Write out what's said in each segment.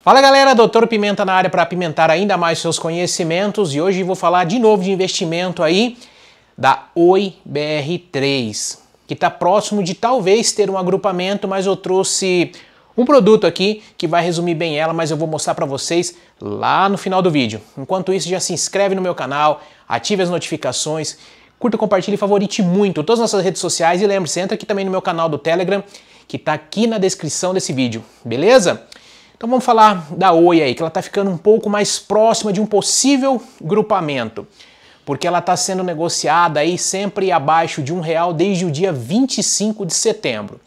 Fala galera, Doutor Pimenta na área para apimentar ainda mais seus conhecimentos e hoje vou falar de novo de investimento aí da Oi BR3, que está próximo de talvez ter um agrupamento, mas eu trouxe um produto aqui que vai resumir bem ela, mas eu vou mostrar para vocês lá no final do vídeo. Enquanto isso, já se inscreve no meu canal, ative as notificações, curta, compartilhe e favorite muito todas as nossas redes sociais e lembre-se, entra aqui também no meu canal do Telegram, que está aqui na descrição desse vídeo, beleza? Então vamos falar da Oi aí, que ela está ficando um pouco mais próxima de um possível grupamento, porque ela está sendo negociada aí sempre abaixo de um real desde o dia 25 de setembro.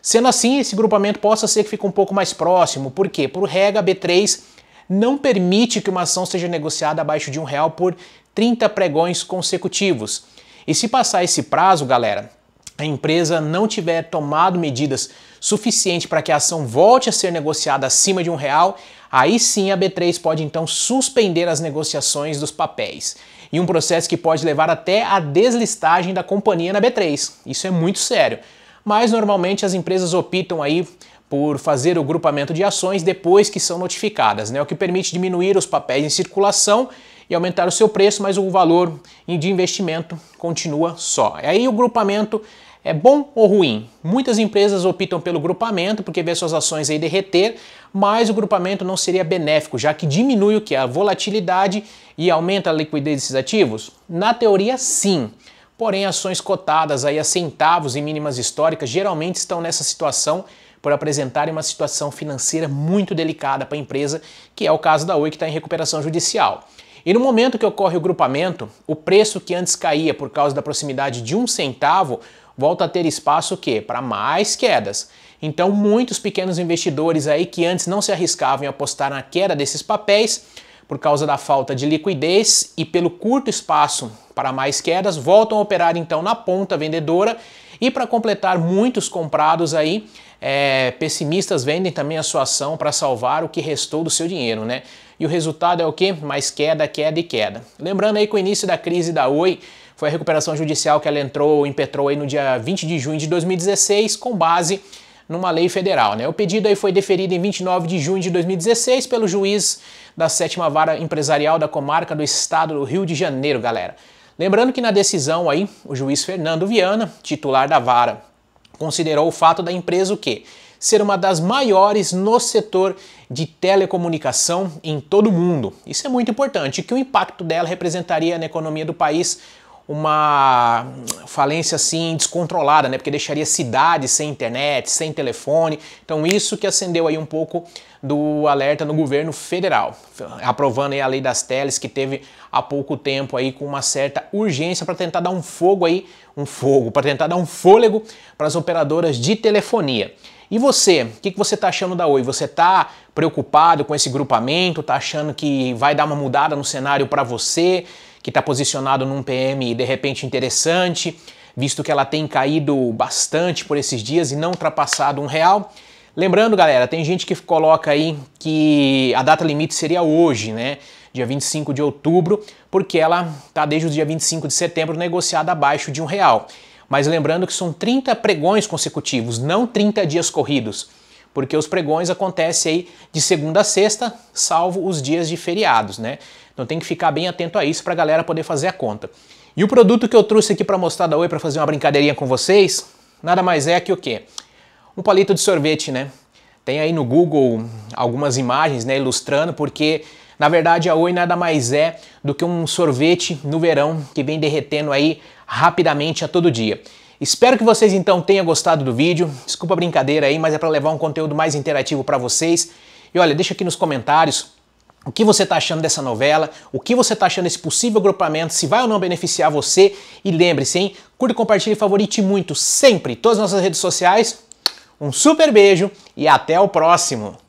Sendo assim, esse grupamento possa ser que fique um pouco mais próximo, por quê? Por regra B3 não permite que uma ação seja negociada abaixo de um real por 30 pregões consecutivos. E se passar esse prazo, galera, a empresa não tiver tomado medidas suficientes para que a ação volte a ser negociada acima de um real, aí sim a B3 pode então suspender as negociações dos papéis. E um processo que pode levar até a deslistagem da companhia na B3. Isso é muito sério. Mas normalmente as empresas optam aí por fazer o grupamento de ações depois que são notificadas, né? o que permite diminuir os papéis em circulação e aumentar o seu preço, mas o valor de investimento continua só. E aí o grupamento é bom ou ruim? Muitas empresas optam pelo grupamento porque vê suas ações aí derreter, mas o grupamento não seria benéfico, já que diminui o que? A volatilidade e aumenta a liquidez desses ativos? Na teoria, sim. Porém, ações cotadas aí a centavos e mínimas históricas geralmente estão nessa situação por apresentarem uma situação financeira muito delicada para a empresa, que é o caso da Oi, que está em recuperação judicial. E no momento que ocorre o grupamento, o preço que antes caía por causa da proximidade de um centavo volta a ter espaço o quê? Para mais quedas. Então, muitos pequenos investidores aí que antes não se arriscavam em apostar na queda desses papéis, por causa da falta de liquidez e pelo curto espaço para mais quedas, voltam a operar então na ponta vendedora e para completar, muitos comprados aí, é, pessimistas vendem também a sua ação para salvar o que restou do seu dinheiro, né? E o resultado é o quê? Mais queda, queda e queda. Lembrando aí que o início da crise da Oi foi a recuperação judicial que ela entrou em petróleo aí no dia 20 de junho de 2016, com base numa lei federal. Né? O pedido aí foi deferido em 29 de junho de 2016 pelo juiz da sétima vara empresarial da comarca do estado do Rio de Janeiro, galera. Lembrando que na decisão aí, o juiz Fernando Viana, titular da vara, considerou o fato da empresa o quê? Ser uma das maiores no setor de telecomunicação em todo o mundo. Isso é muito importante, que o impacto dela representaria na economia do país uma falência assim descontrolada, né? Porque deixaria cidades sem internet, sem telefone. Então isso que acendeu aí um pouco do alerta no governo federal, aprovando aí a lei das teles que teve há pouco tempo aí com uma certa urgência para tentar dar um fogo aí, um fogo, para tentar dar um fôlego para as operadoras de telefonia. E você, o que, que você está achando da Oi? Você está preocupado com esse grupamento? Está achando que vai dar uma mudada no cenário para você? que está posicionado num PM de repente interessante, visto que ela tem caído bastante por esses dias e não ultrapassado um real. Lembrando, galera, tem gente que coloca aí que a data limite seria hoje, né? Dia 25 de outubro, porque ela está desde o dia 25 de setembro negociada abaixo de um real. Mas lembrando que são 30 pregões consecutivos, não 30 dias corridos porque os pregões acontecem aí de segunda a sexta, salvo os dias de feriados, né? Então tem que ficar bem atento a isso para a galera poder fazer a conta. E o produto que eu trouxe aqui para mostrar da Oi para fazer uma brincadeirinha com vocês, nada mais é que o quê? Um palito de sorvete, né? Tem aí no Google algumas imagens, né, ilustrando, porque na verdade, a Oi nada mais é do que um sorvete no verão que vem derretendo aí rapidamente a todo dia. Espero que vocês então tenham gostado do vídeo. Desculpa a brincadeira aí, mas é para levar um conteúdo mais interativo para vocês. E olha, deixa aqui nos comentários o que você está achando dessa novela, o que você está achando desse possível agrupamento, se vai ou não beneficiar você. E lembre-se, hein? Curta, compartilhe e favorite muito, sempre, todas as nossas redes sociais. Um super beijo e até o próximo!